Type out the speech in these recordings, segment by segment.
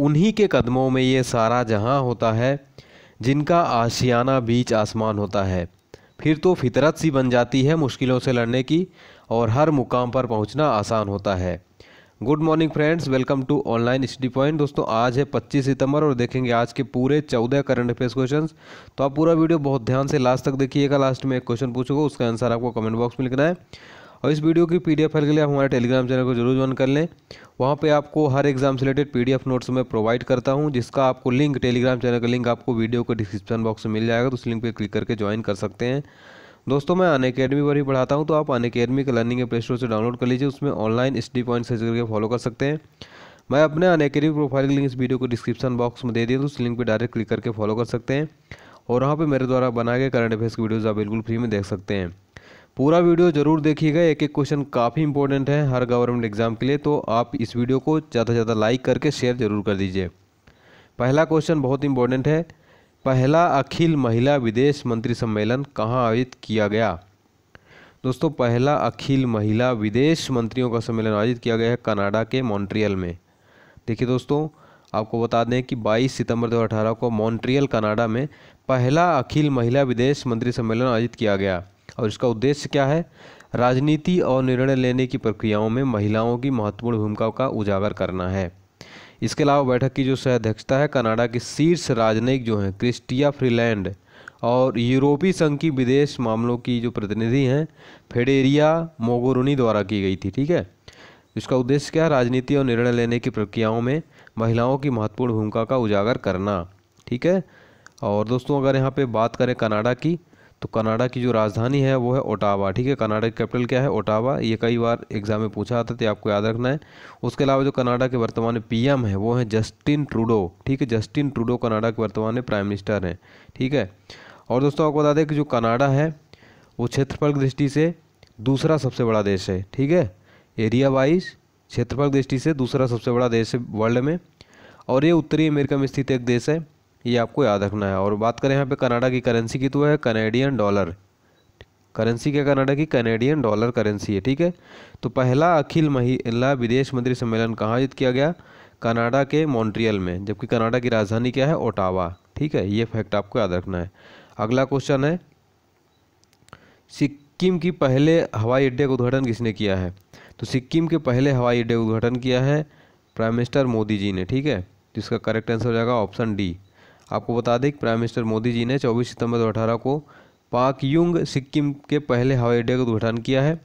उन्हीं के कदमों में ये सारा जहां होता है जिनका आशियाना बीच आसमान होता है फिर तो फितरत सी बन जाती है मुश्किलों से लड़ने की और हर मुकाम पर पहुंचना आसान होता है good morning friends welcome to online study point दोस्तों आज है पच्चीस सितंबर और देखेंगे आज के पूरे चौदह करंट अफेयर्स क्वेश्चन तो आप पूरा वीडियो बहुत ध्यान से लास्ट तक देखिएगा लास्ट में एक क्वेश्चन पूछोगे उसका आंसर आपको कमेंट बॉक्स में लिखना है और इस वीडियो की पी डी एफ के लिए आप हमारे टेलीग्राम चैनल को जरूर ज्वाइन कर लें वहाँ पे आपको हर एग्जाम से related P D F notes मैं प्रोवाइड करता हूँ जिसका आपको लिंक टेलीग्राम चैनल का लिंक आपको वीडियो के डिस्क्रिप्शन बॉक्स में मिल जाएगा तो उस लिंक पर क्लिक करके ज्वाइन कर सकते हैं दोस्तों मैं अन अकेडमी पर ही पढ़ाता हूँ तो आप अन अकेडमी का लर्निंग प्ले स्टोर से डाउनलोड कर लीजिए उसमें ऑनलाइन स्टडी पॉइंट सर्च करके फॉलो कर सकते हैं मैं अपने अन अकेडमी प्रोफाइल की लिंक इस वीडियो को डिस्क्रिप्शन बॉक्स में दे दिया तो उस लिंक पर डायरेक्ट क्लिक करके फॉलो कर सकते हैं और वहाँ पर मेरे द्वारा बनाए गए करंट अफेयर्स की वीडियोज़ आप बिल्कुल फ्री में देख सकते हैं पूरा वीडियो ज़रूर देखिएगा एक एक क्वेश्चन काफ़ी इंपॉर्टेंट है हर गवर्नमेंट एग्ज़ाम के लिए तो आप इस वीडियो को ज़्यादा से ज़्यादा लाइक करके शेयर ज़रूर कर दीजिए पहला क्वेश्चन बहुत इंपॉर्टेंट है पहला अखिल महिला विदेश मंत्री सम्मेलन कहाँ आयोजित किया गया दोस्तों पहला अखिल महिला विदेश मंत्रियों का सम्मेलन आयोजित किया गया है कनाडा के मॉन्ट्रियल में देखिए दोस्तों आपको बता दें कि 22 सितंबर 2018 को मॉन्ट्रियल कनाडा में पहला अखिल महिला विदेश मंत्री सम्मेलन आयोजित किया गया और इसका उद्देश्य क्या है राजनीति और निर्णय लेने की प्रक्रियाओं में महिलाओं की महत्वपूर्ण भूमिका का उजागर करना है इसके अलावा बैठक की जो सह अध्यक्षता है कनाडा के शीर्ष राजनयिक जो हैं क्रिस्टिया फ्रीलैंड और यूरोपीय संघ की विदेश मामलों की जो प्रतिनिधि हैं फेडेरिया मोगोरुनी द्वारा की गई थी ठीक है इसका उद्देश्य क्या है राजनीति और निर्णय लेने की प्रक्रियाओं में महिलाओं की महत्वपूर्ण भूमिका का उजागर करना ठीक है और दोस्तों अगर यहाँ पे बात करें कनाडा की तो कनाडा की जो राजधानी है वो है ओटावा ठीक है कनाडा की कैपिटल क्या है ओटावा ये कई बार एग्जाम में पूछा आता था तो आपको याद रखना है उसके अलावा जो कनाडा के वर्तमान पीएम है वो है जस्टिन ट्रूडो ठीक है जस्टिन ट्रूडो कनाडा के वर्तमान प्राइम मिनिस्टर हैं ठीक है और दोस्तों आपको बता दें कि जो कनाडा है वो क्षेत्रफल दृष्टि से दूसरा सबसे बड़ा देश है ठीक है एरिया वाइज क्षेत्रफल दृष्टि से दूसरा सबसे बड़ा देश है वर्ल्ड में और ये उत्तरी अमेरिका में स्थित एक देश है ये आपको याद रखना है और बात करें यहाँ पे कनाडा की करेंसी की तो है कनेडियन डॉलर करेंसी क्या कनाडा की कनेडियन डॉलर करेंसी है ठीक है तो पहला अखिल महिला विदेश मंत्री सम्मेलन कहाँ आयोजित किया गया कनाडा के मॉन्ट्रियल में जबकि कनाडा की राजधानी क्या है ओटावा ठीक है ये फैक्ट आपको याद रखना है अगला क्वेश्चन है सिक्किम की पहले हवाई अड्डे का उद्घाटन किसने किया है तो सिक्किम के पहले हवाई अड्डे का उद्घाटन किया है प्राइम मिनिस्टर मोदी जी ने ठीक है जिसका करेक्ट आंसर हो जाएगा ऑप्शन डी आपको बता दें कि प्राइम मिनिस्टर मोदी जी ने 24 सितंबर दो को पाक युंग सिक्किम के पहले हवाई अड्डे का उद्घाटन किया है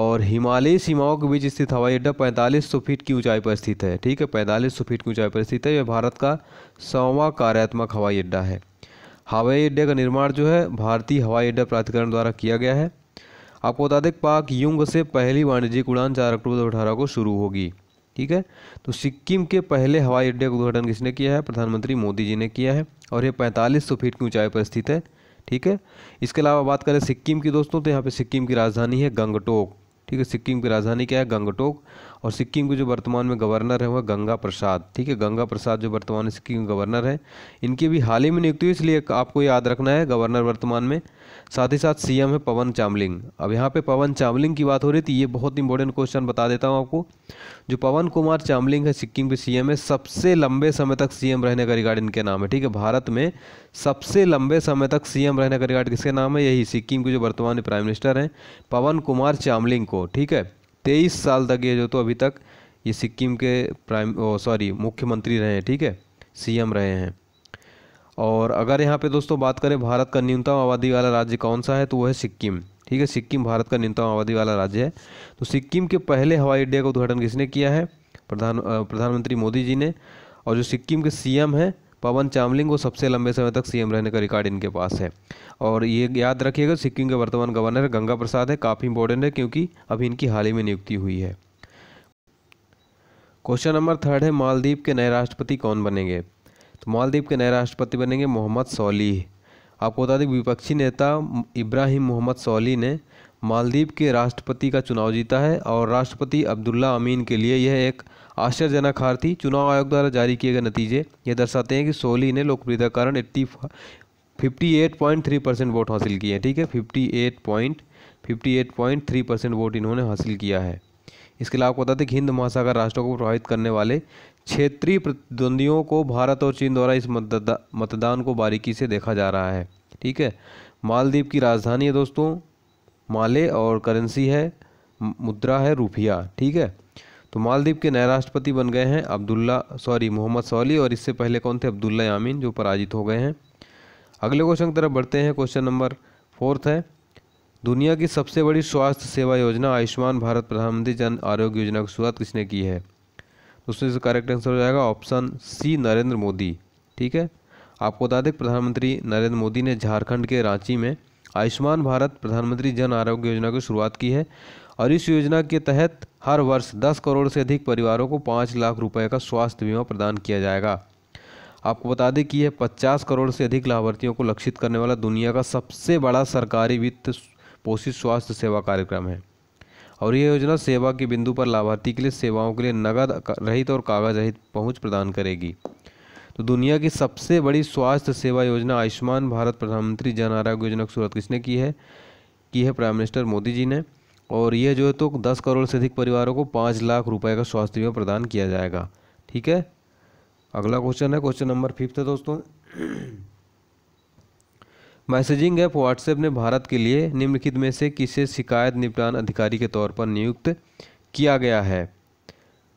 और हिमालयी सीमाओं के बीच स्थित हवाई अड्डा पैंतालीस सौ फीट की ऊंचाई पर स्थित है ठीक है पैंतालीस सौ फीट की ऊंचाई पर स्थित है यह भारत का सौवा कार्यात्मक हवाई अड्डा है हवाई अड्डे का निर्माण जो है भारतीय हवाई अड्डा प्राधिकरण द्वारा किया गया है आपको बता दें पाक युंग से पहली वाणिज्यिक उड़ान चार अक्टूबर दो को शुरू होगी ठीक है तो सिक्किम के पहले हवाई अड्डे का उद्घाटन किसने किया है प्रधानमंत्री मोदी जी ने किया है और ये पैंतालीस सौ फीट की ऊंचाई पर स्थित है ठीक है इसके अलावा बात करें सिक्किम की दोस्तों तो यहाँ पे सिक्किम की राजधानी है गंगटोक ठीक है सिक्किम की राजधानी क्या है गंगटोक और सिक्किम के जो वर्तमान में गवर्नर है वह गंगा प्रसाद ठीक है गंगा प्रसाद जो वर्तमान में सिक्किम के गवर्नर है इनकी भी हाल ही में नियुक्ति हुई इसलिए आपको याद रखना है गवर्नर वर्तमान में साथ ही साथ सीएम है पवन चामलिंग अब यहाँ पे पवन चामलिंग की बात हो रही थी ये बहुत इंपॉर्टेंट क्वेश्चन बता देता हूँ आपको जो पवन कुमार चामलिंग है सिक्किम के सीएम है सबसे लंबे समय तक सीएम रहने का रिकॉर्ड इनके नाम है ठीक है भारत में सबसे लंबे समय तक सीएम रहने का रिकॉर्ड किसके नाम है यही सिक्किम के जो वर्तमान प्राइम मिनिस्टर हैं पवन कुमार चामलिंग को ठीक है तेईस साल तक ये जो तो अभी तक ये सिक्किम के प्राइम सॉरी मुख्यमंत्री रहे हैं ठीक है सीएम रहे हैं और अगर यहाँ पे दोस्तों बात करें भारत का न्यूनतम आबादी वाला राज्य कौन सा है तो वो है सिक्किम ठीक है सिक्किम भारत का न्यूनतम आबादी वाला राज्य है तो सिक्किम के पहले हवाई अड्डे का उद्घाटन किसने किया है प्रधान प्रधानमंत्री मोदी जी ने और जो सिक्किम के सीएम हैं पवन चामलिंग वो सबसे लंबे समय तक सीएम रहने का रिकॉर्ड इनके पास है और ये याद रखिएगा सिक्किम के वर्तमान गवर्नर गंगा प्रसाद है काफ़ी इंपॉर्टेंट है क्योंकि अभी इनकी हाल ही में नियुक्ति हुई है क्वेश्चन नंबर थर्ड है मालदीप के नए राष्ट्रपति कौन बनेंगे तो मालदीव के नए राष्ट्रपति बनेंगे मोहम्मद सोली आपको बता दें विपक्षी नेता इब्राहिम मोहम्मद सोली ने मालदीव के राष्ट्रपति का चुनाव जीता है और राष्ट्रपति अब्दुल्ला अमीन के लिए यह एक आश्चर्यजनक हार थी चुनाव आयोग द्वारा जारी किए गए नतीजे ये दर्शाते हैं कि सोली ने लोकप्रियता कारण eighty fifty eight point three percent vote हासिल किए हैं ठीक है fifty eight point fifty eight point three percent vote इन्होंने हासिल किया है इसके अलावा आपको बताते हैं कि हिंद महासागर राष्ट्रों को प्रभावित करने वाले क्षेत्रीय प्रतिद्वंदियों को भारत और चीन द्वारा इस मतदान को बारीकी से देखा जा रहा है ठीक है मालदीव की राजधानी है दोस्तों माले और करेंसी है मुद्रा है रुपया ठीक है तो मालदीव के नए राष्ट्रपति बन गए हैं अब्दुल्ला सॉरी मोहम्मद सौली और इससे पहले कौन थे अब्दुल्ला यामीन जो पराजित हो गए हैं अगले क्वेश्चन की तरफ बढ़ते हैं क्वेश्चन नंबर फोर्थ है दुनिया की सबसे बड़ी स्वास्थ्य सेवा योजना आयुष्मान भारत प्रधानमंत्री जन आरोग्य योजना की शुरुआत किसने की है तो उसमें इसका करेक्ट आंसर हो जाएगा ऑप्शन सी नरेंद्र मोदी ठीक है आपको बता दें प्रधानमंत्री नरेंद्र मोदी ने झारखंड के रांची में आयुष्मान भारत प्रधानमंत्री जन आरोग्य योजना की शुरुआत की है और इस योजना के तहत हर वर्ष 10 करोड़ से अधिक परिवारों को 5 लाख रुपए का स्वास्थ्य बीमा प्रदान किया जाएगा आपको बता दें कि यह 50 करोड़ से अधिक लाभार्थियों को लक्षित करने वाला दुनिया का सबसे बड़ा सरकारी वित्त पोषित स्वास्थ्य सेवा कार्यक्रम है और यह योजना सेवा के बिंदु पर लाभार्थी के लिए सेवाओं के लिए नगद रहित और कागज रहित पहुँच प्रदान करेगी तो दुनिया की सबसे बड़ी स्वास्थ्य सेवा योजना आयुष्मान भारत प्रधानमंत्री जन आरोग्य योजना की शुरुआत किसने की है की है प्राइम मिनिस्टर मोदी जी ने और यह जो है तो दस करोड़ से अधिक परिवारों को पाँच लाख रुपए का स्वास्थ्य बीमा प्रदान किया जाएगा ठीक है अगला क्वेश्चन है क्वेश्चन नंबर फिफ्थ है दोस्तों मैसेजिंग ऐप व्हाट्सएप ने भारत के लिए निम्नलिखित में से किसे शिकायत निपटान अधिकारी के तौर पर नियुक्त किया गया है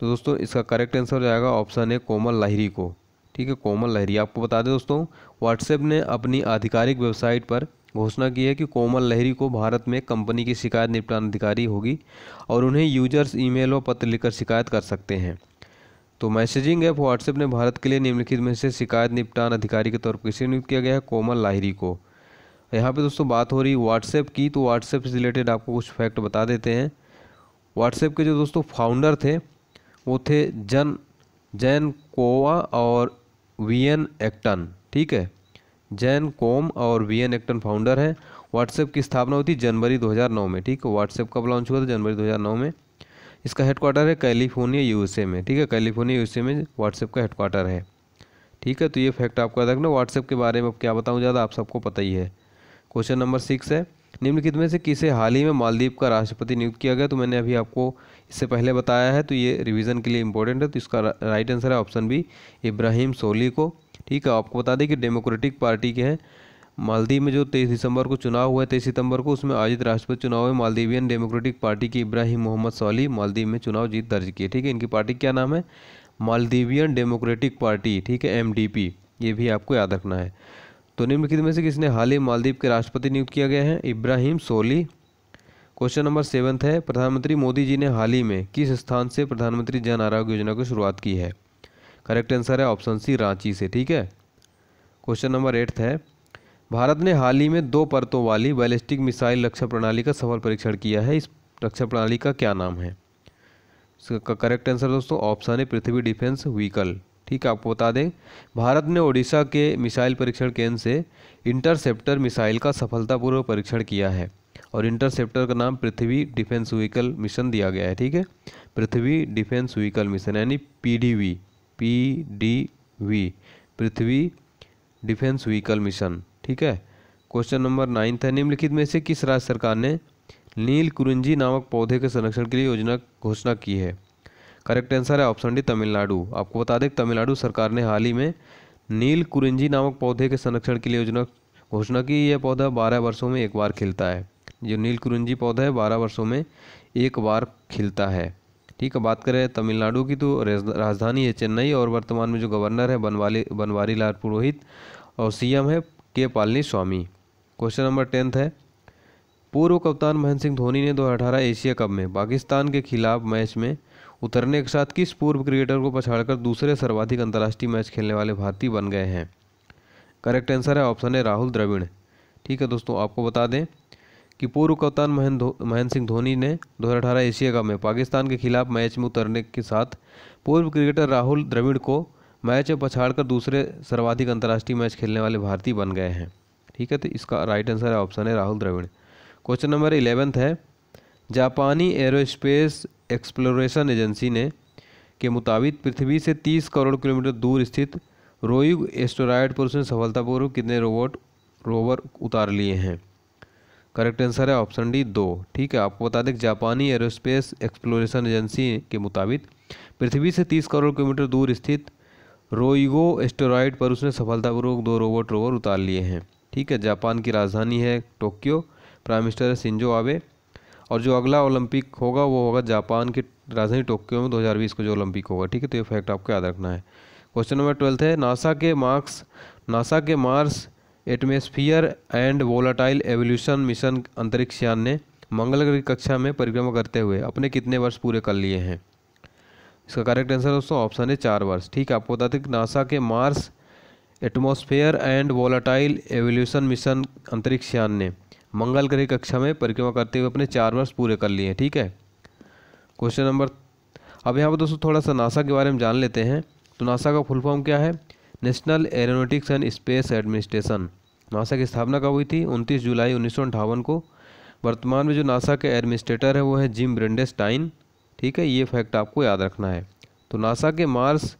तो दोस्तों इसका करेक्ट आंसर हो जाएगा ऑप्शन ए कोमल लाहिरी को ठीक है कोमल लहरी आपको बता दें दोस्तों व्हाट्सएप ने अपनी आधिकारिक वेबसाइट पर घोषणा की है कि कोमल लहरी को भारत में कंपनी की शिकायत निपटान अधिकारी होगी और उन्हें यूजर्स ईमेल और पत्र लिखकर शिकायत कर सकते हैं तो मैसेजिंग ऐप व्हाट्सएप ने भारत के लिए निम्नलिखित में से शिकायत निपटान अधिकारी के तौर पर किसे नियुक्त किया गया है कोमल लाहिरी को यहाँ पे दोस्तों बात हो रही व्हाट्सएप की तो व्हाट्सएप से रिलेटेड आपको कुछ फैक्ट बता देते हैं व्हाट्सएप के जो दोस्तों फाउंडर थे वो थे जन जैन कोवा और वीएन एक्टन ठीक है जैन कोम और वीएन एक्टन फाउंडर हैं व्हाट्सएप की स्थापना होती जनवरी 2009 में ठीक है व्हाट्सएप कब लॉन्च हुआ था जनवरी 2009 में इसका हेडक्वार्टर है कैलिफोर्निया यूएसए में ठीक है कैलिफोर्निया यूएसए में व्हाट्सएप का हेडक्वार्टर है ठीक है तो ये फैक्ट आपको याद रखना व्हाट्सएप के बारे में क्या बताऊँ ज़्यादा आप सबको पता ही है क्वेश्चन नंबर सिक्स है निम्नलिखित में से किसे हाल ही में मालदीव का राष्ट्रपति नियुक्त किया गया तो मैंने अभी आपको इससे पहले बताया है तो ये रिवीजन के लिए इंपॉर्टेंट है तो इसका राइट आंसर है ऑप्शन बी इब्राहिम सोली को ठीक है आपको बता दें कि डेमोक्रेटिक पार्टी के हैं मालदीव में जो तेईस दिसंबर को चुनाव हुआ है तेईस सितंबर को उसमें आयोजित राष्ट्रपति चुनाव में मालदीवियन डेमोक्रेटिक पार्टी के इब्राहिम मोहम्मद सोली मालदीव में चुनाव जीत दर्ज किए ठीक है इनकी पार्टी क्या नाम है मालदीवियन डेमोक्रेटिक पार्टी ठीक है एम ये भी आपको याद रखना है तो निम्नलिखित में से किसने हाल ही मालदीव के राष्ट्रपति नियुक्त किया गया है Ibrahim Solih question number seventh है प्रधानमंत्री मोदी जी ने हाल ही में किस स्थान से प्रधानमंत्री जन आरोग्य योजना की शुरुआत की है करेक्ट आंसर है ऑप्शन सी रांची से ठीक है क्वेश्चन नंबर एट्थ है भारत ने हाल ही में दो परतों वाली बैलिस्टिक मिसाइल रक्षा प्रणाली का सफल परीक्षण किया है इस रक्षा प्रणाली का क्या नाम है इसका करेक्ट आंसर दोस्तों ऑप्शन है पृथ्वी डिफेंस व्हीकल ठीक है आपको बता दें भारत ने ओडिशा के मिसाइल परीक्षण केंद्र से इंटरसेप्टर मिसाइल का सफलतापूर्वक परीक्षण किया है और इंटरसेप्टर का नाम पृथ्वी डिफेंस व्हीकल मिशन दिया गया है ठीक है पृथ्वी डिफेंस व्हीकल मिशन यानी P D V P D V Prithvi defence vehicle mission ठीक है क्वेश्चन नंबर नाइन्थ है निम्नलिखित में से किस राज्य सरकार ने नील कुरुंजी नामक पौधे के संरक्षण के लिए योजना घोषणा की है करेक्ट आंसर है ऑप्शन डी तमिलनाडु आपको बता दें तमिलनाडु सरकार ने हाल ही में नील कुरिंजी नामक पौधे के संरक्षण के लिए योजना घोषणा की यह पौधा बारह वर्षों में एक बार खिलता है जो नील कुरिंजी पौधा है बारह वर्षों में एक बार खिलता है ठीक है बात करें तमिलनाडु की तो राजधानी है चेन्नई और वर्तमान में जो गवर्नर है बनवाली बनवारी लाल पुरोहित और सीएम है K Palaniswami question number tenth है पूर्व कप्तान महेंद्र सिंह धोनी ने दो एशिया कप में पाकिस्तान के खिलाफ मैच में उतरने के साथ किस पूर्व क्रिकेटर को पछाड़कर दूसरे सर्वाधिक अंतर्राष्ट्रीय मैच खेलने वाले भारतीय बन गए हैं करेक्ट आंसर है ऑप्शन है राहुल द्रविड़ ठीक है दोस्तों आपको बता दें कि पूर्व कप्तान महेंद्र महेंद्र सिंह धोनी ने 2018 एशिया कप में पाकिस्तान के खिलाफ मैच में उतरने के साथ पूर्व क्रिकेटर राहुल द्रविड़ को मैच में पछाड़कर दूसरे सर्वाधिक अंतर्राष्ट्रीय मैच खेलने वाले भारतीय बन गए हैं ठीक है तो इसका राइट आंसर है ऑप्शन है Rahul Dravid question number eleventh है जापानी एरोस्पेस एक्सप्लोरेशन एजेंसी ने के मुताबिक पृथ्वी से 30 करोड़ किलोमीटर दूर स्थित रोयू एस्टोराइड पर उसने सफलतापूर्वक कितने रोबोट रोवर उतार लिए हैं करेक्ट आंसर है ऑप्शन डी दो ठीक है आपको बता दें जापानी एरोस्पेस एक्सप्लोरेशन एजेंसी के मुताबिक पृथ्वी से 30 करोड़ किलोमीटर दूर स्थित रोइगो एस्टोराइड पर उसने सफलतापूर्वक दो रोबोट रोवर उतार लिए हैं ठीक है जापान की राजधानी है टोक्यो प्राइम मिनिस्टर है सिंजो आबे और जो अगला ओलंपिक होगा वो होगा जापान की राजधानी टोक्यो में 2020 को जो ओलंपिक होगा ठीक है तो ये फैक्ट आपको याद रखना है क्वेश्चन नंबर ट्वेल्थ है नासा के मार्क्स नासा के Mars atmosphere and volatile evolution mission अंतरिक्ष यान ने मंगल ग्रह की कक्षा में परिक्रमा करते हुए अपने कितने वर्ष पूरे कर लिए हैं इसका करेक्ट आंसर दोस्तों ऑप्शन है चार वर्ष ठीक है आपको बता दें कि नासा के Mars atmosphere and volatile evolution mission अंतरिक्ष यान ने मंगल ग्रह कक्षा में परिक्रमा करते हुए अपने चार वर्ष पूरे कर लिए ठीक है क्वेश्चन नंबर अब यहाँ पर दोस्तों थोड़ा सा नासा के बारे में जान लेते हैं तो नासा का फुल फॉर्म क्या है national aeronautics and space administration NASA की स्थापना कब हुई थी 29 जुलाई उन्नीस को वर्तमान में जो नासा के एडमिनिस्ट्रेटर है वो है जिम ब्रेंडेस्टाइन ठीक है ये फैक्ट आपको याद रखना है तो नासा के Mars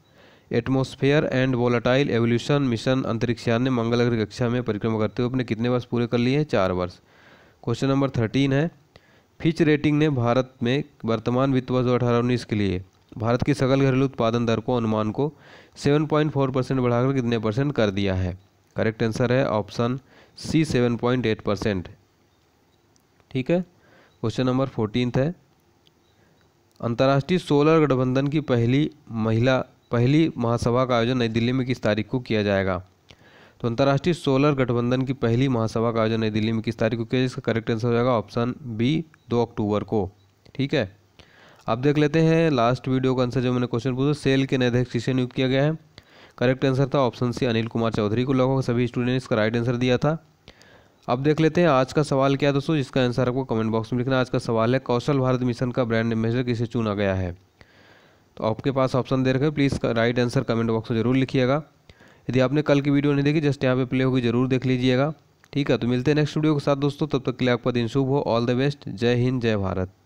atmosphere and volatile evolution mission अंतरिक्ष यान ने मंगल अग्र कक्षा में परिक्रमा करते हुए अपने कितने वर्ष पूरे कर लिए हैं चार वर्ष क्वेश्चन नंबर थर्टीन है फिच रेटिंग ने भारत में वर्तमान वित्त वर्ष दो अठारह उन्नीस के लिए भारत की सकल घरेलू उत्पादन दर को अनुमान को सेवन पॉइंट फोर परसेंट बढ़ाकर कितने परसेंट कर दिया है करेक्ट आंसर है option C seven point eight percent ठीक है क्वेश्चन नंबर फोर्टीन है अंतर्राष्ट्रीय सोलर गठबंधन की पहली महिला पहली महासभा का आयोजन नई दिल्ली में किस तारीख को किया जाएगा तो अंतर्राष्ट्रीय सोलर गठबंधन की पहली महासभा का आयोजन नई दिल्ली में किस तारीख को किया इसका करेक्ट आंसर हो जाएगा ऑप्शन बी दो अक्टूबर को ठीक है अब देख लेते हैं लास्ट वीडियो का आंसर जो मैंने क्वेश्चन पूछा सेल के अध्यक्ष किसे नियुक्त किया गया है करेक्ट आंसर था ऑप्शन सी अनिल कुमार चौधरी को लगभग सभी स्टूडेंट का इसका राइट आंसर दिया था अब देख लेते हैं आज का सवाल क्या दोस्तों इसका आंसर आपको कमेंट बॉक्स में लिखना आज का सवाल है कौशल भारत मिशन का ब्रांड एम्बेसडर किसे चुना गया है तो आपके पास ऑप्शन दे रखे please right answer comment box में ज़रूर लिखिएगा यदि आपने कल की वीडियो नहीं देखी जस्ट यहाँ पे प्ले होगी जरूर देख लीजिएगा ठीक है तो मिलते हैं नेक्स्ट वीडियो के साथ दोस्तों तब तक के लिए आपका दिन शुभ हो ऑल द बेस्ट जय हिंद जय भारत